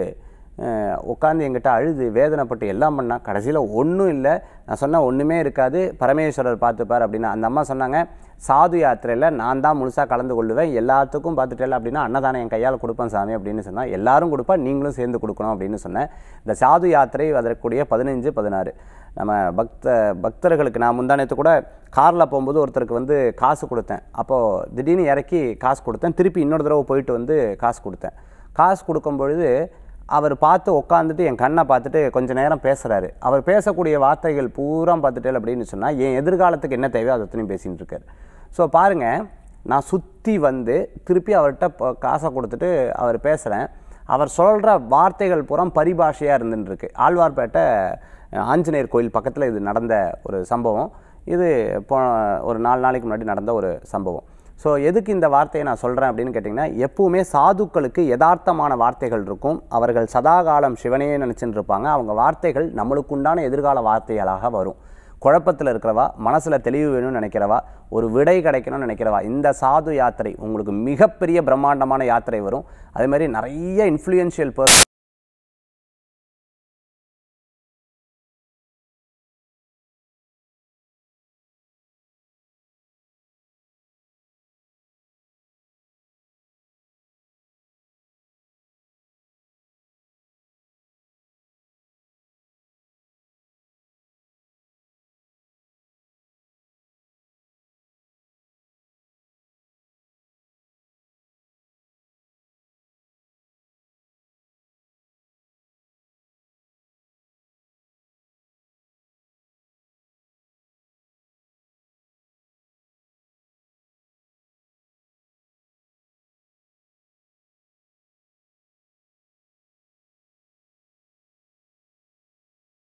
உட்காந்து எங்கிட்ட அழுது வேதனைப்பட்டு எல்லாம் பண்ணால் கடைசியில் ஒன்றும் இல்லை நான் சொன்னால் ஒன்றுமே இருக்காது பரமேஸ்வரர் பார்த்துப்பார் அப்படின்னா அந்த அம்மா சொன்னாங்க சாது யாத்திரையில் நான் தான் முழுசாக கலந்து கொள்ளுவேன் எல்லாத்துக்கும் பார்த்துட்டேல அப்படின்னா அன்னதானம் என் கையால் கொடுப்பேன் சாமி அப்படின்னு சொன்னால் எல்லாரும் கொடுப்பா நீங்களும் சேர்ந்து கொடுக்கணும் அப்படின்னு சொன்னேன் இந்த சாது யாத்திரை அதற்குரிய பதினஞ்சு பதினாறு நம்ம பக்த பக்தர்களுக்கு நான் முந்தானத்து கூட காரில் போகும்போது ஒருத்தருக்கு வந்து காசு கொடுத்தேன் அப்போது திடீர்னு இறக்கி காசு கொடுத்தேன் திருப்பி இன்னொரு தடவை போயிட்டு வந்து காசு கொடுத்தேன் காசு கொடுக்கும்பொழுது அவர் பார்த்து உட்காந்துட்டு என் கண்ணை பார்த்துட்டு கொஞ்சம் நேரம் பேசுகிறாரு அவர் பேசக்கூடிய வார்த்தைகள் பூரா பார்த்துட்டேன் அப்படின்னு சொன்னால் என் எதிர்காலத்துக்கு என்ன தேவையோ அதை அத்தனையும் பேசின்னு இருக்கார் ஸோ பாருங்கள் நான் சுற்றி வந்து திருப்பி அவர்கிட்ட காசை கொடுத்துட்டு அவர் பேசுகிறேன் அவர் சொல்கிற வார்த்தைகள் பூரா பரிபாஷையாக இருந்துருக்கு ஆழ்வார்பேட்டை ஆஞ்சநேயர் கோயில் பக்கத்தில் இது நடந்த ஒரு சம்பவம் இது போ ஒரு நாலு நாளைக்கு முன்னாடி நடந்த ஒரு சம்பவம் ஸோ எதுக்கு இந்த வார்த்தையை நான் சொல்கிறேன் அப்படின்னு கேட்டிங்கன்னா எப்பவுமே சாதுக்களுக்கு யதார்த்தமான வார்த்தைகள் இருக்கும் அவர்கள் சதாகாலம் சிவனையே நினச்சின்னு இருப்பாங்க அவங்க வார்த்தைகள் நம்மளுக்கு உண்டான எதிர்கால வார்த்தைகளாக வரும் குழப்பத்தில் இருக்கிறவா மனசில் தெளிவு வேணும்னு நினைக்கிறவா ஒரு விடை கிடைக்கணும்னு நினைக்கிறவா இந்த சாது யாத்திரை உங்களுக்கு மிகப்பெரிய பிரம்மாண்டமான யாத்திரை வரும் அதேமாதிரி நிறைய இன்ஃப்ளூயன்ஷியல் பர்சன்